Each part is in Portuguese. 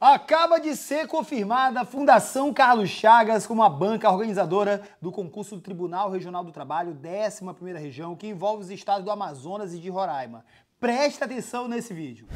Acaba de ser confirmada a Fundação Carlos Chagas como a banca organizadora do concurso do Tribunal Regional do Trabalho, 11ª Região, que envolve os estados do Amazonas e de Roraima. Presta atenção nesse vídeo.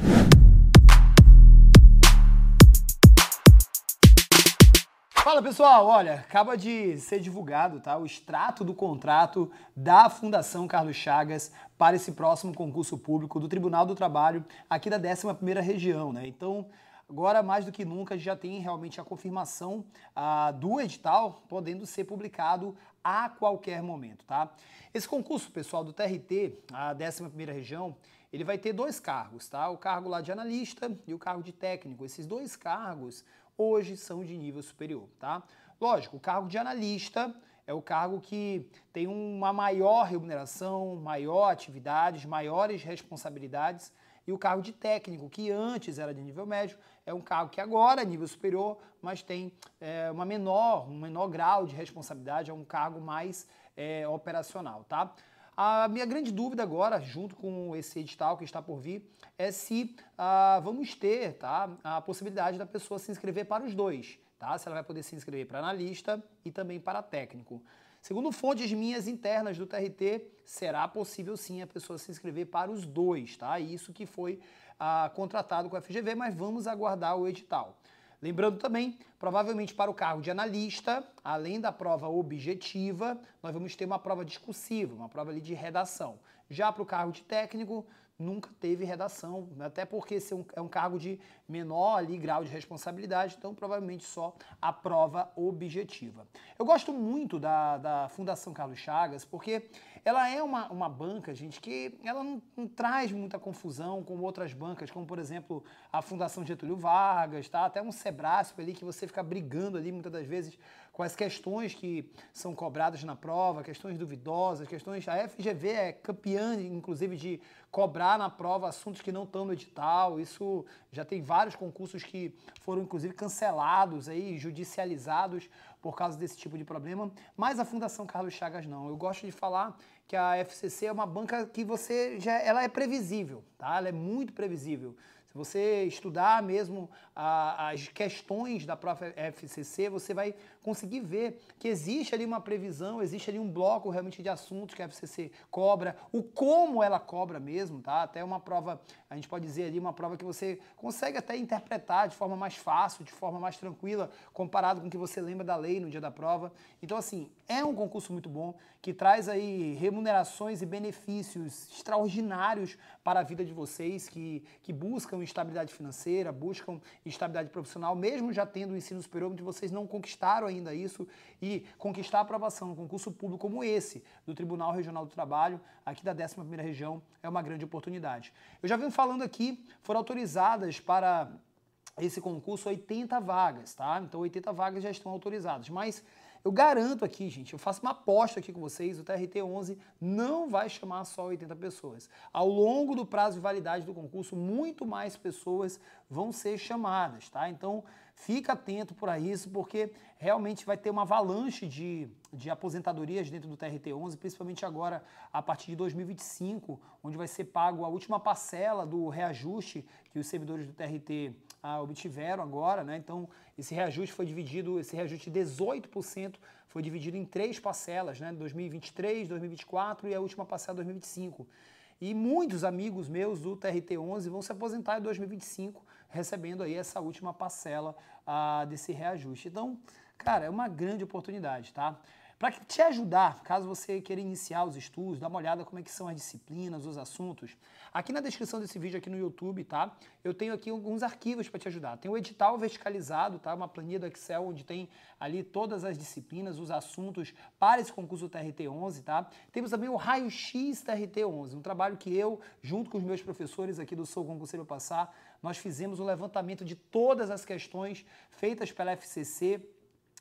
Fala pessoal, olha, acaba de ser divulgado tá, o extrato do contrato da Fundação Carlos Chagas para esse próximo concurso público do Tribunal do Trabalho aqui da 11ª Região, né? Então, Agora, mais do que nunca, já tem realmente a confirmação ah, do edital, podendo ser publicado a qualquer momento, tá? Esse concurso, pessoal, do TRT, a 11ª região, ele vai ter dois cargos, tá? O cargo lá de analista e o cargo de técnico. Esses dois cargos hoje são de nível superior, tá? Lógico, o cargo de analista é o cargo que tem uma maior remuneração, maior atividades, maiores responsabilidades, e o cargo de técnico, que antes era de nível médio, é um cargo que agora é nível superior, mas tem é, uma menor, um menor grau de responsabilidade, é um cargo mais é, operacional, tá? A minha grande dúvida agora, junto com esse edital que está por vir, é se ah, vamos ter tá, a possibilidade da pessoa se inscrever para os dois, tá? Se ela vai poder se inscrever para analista e também para técnico. Segundo fontes minhas internas do TRT, será possível sim a pessoa se inscrever para os dois, tá? Isso que foi ah, contratado com a FGV, mas vamos aguardar o edital. Lembrando também, provavelmente para o cargo de analista, além da prova objetiva, nós vamos ter uma prova discursiva, uma prova ali de redação. Já para o cargo de técnico, nunca teve redação, né? até porque esse é um, é um cargo de menor ali, grau de responsabilidade, então provavelmente só a prova objetiva. Eu gosto muito da, da Fundação Carlos Chagas, porque ela é uma, uma banca, gente, que ela não, não traz muita confusão com outras bancas, como por exemplo a Fundação Getúlio Vargas, tá? até um Sebrasco ali, que você fica brigando ali muitas das vezes quais questões que são cobradas na prova, questões duvidosas, questões. A FGV é campeã, inclusive, de cobrar na prova assuntos que não estão no edital. Isso já tem vários concursos que foram, inclusive, cancelados aí, judicializados por causa desse tipo de problema. Mas a Fundação Carlos Chagas não. Eu gosto de falar que a FCC é uma banca que você já ela é previsível, tá? Ela é muito previsível. Se você estudar mesmo a, as questões da própria FCC, você vai conseguir ver que existe ali uma previsão, existe ali um bloco realmente de assuntos que a FCC cobra, o como ela cobra mesmo, tá? Até uma prova, a gente pode dizer ali uma prova que você consegue até interpretar de forma mais fácil, de forma mais tranquila, comparado com o que você lembra da lei no dia da prova. Então assim, é um concurso muito bom que traz aí remunerações e benefícios extraordinários para a vida de vocês que, que buscam estabilidade financeira, buscam estabilidade profissional, mesmo já tendo o ensino superior, onde vocês não conquistaram ainda isso e conquistar a aprovação no concurso público como esse do Tribunal Regional do Trabalho, aqui da 11ª Região, é uma grande oportunidade. Eu já venho falando aqui, foram autorizadas para esse concurso 80 vagas, tá? Então 80 vagas já estão autorizadas, mas eu garanto aqui, gente, eu faço uma aposta aqui com vocês, o TRT11 não vai chamar só 80 pessoas. Ao longo do prazo de validade do concurso, muito mais pessoas vão ser chamadas, tá? Então, Fica atento para isso, porque realmente vai ter uma avalanche de, de aposentadorias dentro do TRT11, principalmente agora a partir de 2025, onde vai ser pago a última parcela do reajuste que os servidores do TRT ah, obtiveram agora, né? Então, esse reajuste foi dividido, esse reajuste de 18% foi dividido em três parcelas, né? 2023, 2024 e a última parcela 2025. E muitos amigos meus do TRT11 vão se aposentar em 2025 recebendo aí essa última parcela ah, desse reajuste. Então, cara, é uma grande oportunidade, tá? Para te ajudar, caso você queira iniciar os estudos, dá uma olhada como é que são as disciplinas, os assuntos. Aqui na descrição desse vídeo aqui no YouTube, tá? Eu tenho aqui alguns arquivos para te ajudar. Tem o edital verticalizado, tá? Uma planilha do Excel onde tem ali todas as disciplinas, os assuntos para esse concurso TRT11, tá? Temos também o Raio X TRT11, um trabalho que eu, junto com os meus professores aqui do Sou Concurseiro Passar, nós fizemos um levantamento de todas as questões feitas pela FCC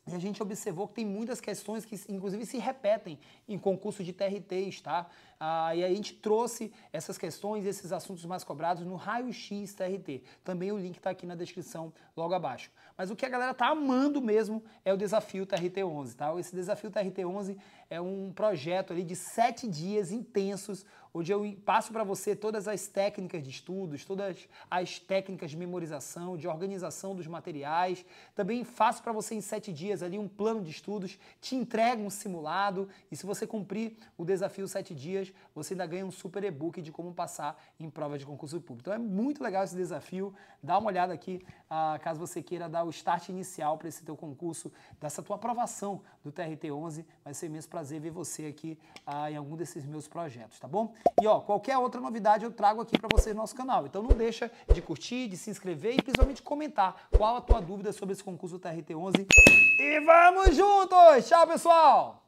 e a gente observou que tem muitas questões que, inclusive, se repetem em concurso de TRTs, tá? Ah, e aí a gente trouxe essas questões, esses assuntos mais cobrados no raio-x TRT. Também o link está aqui na descrição, logo abaixo. Mas o que a galera tá amando mesmo é o desafio TRT11, tá? Esse desafio TRT11 é um projeto ali de sete dias intensos onde eu passo para você todas as técnicas de estudos, todas as técnicas de memorização, de organização dos materiais. Também faço para você em sete dias ali um plano de estudos, te entrego um simulado e se você cumprir o desafio sete dias, você ainda ganha um super e-book de como passar em prova de concurso público. Então é muito legal esse desafio. Dá uma olhada aqui ah, caso você queira dar o start inicial para esse teu concurso, dessa tua aprovação do TRT 11. Vai ser um imenso prazer ver você aqui ah, em algum desses meus projetos, tá bom? E ó, qualquer outra novidade eu trago aqui para vocês no nosso canal. Então não deixa de curtir, de se inscrever e principalmente comentar qual a tua dúvida sobre esse concurso TRT11. E vamos juntos! Tchau, pessoal!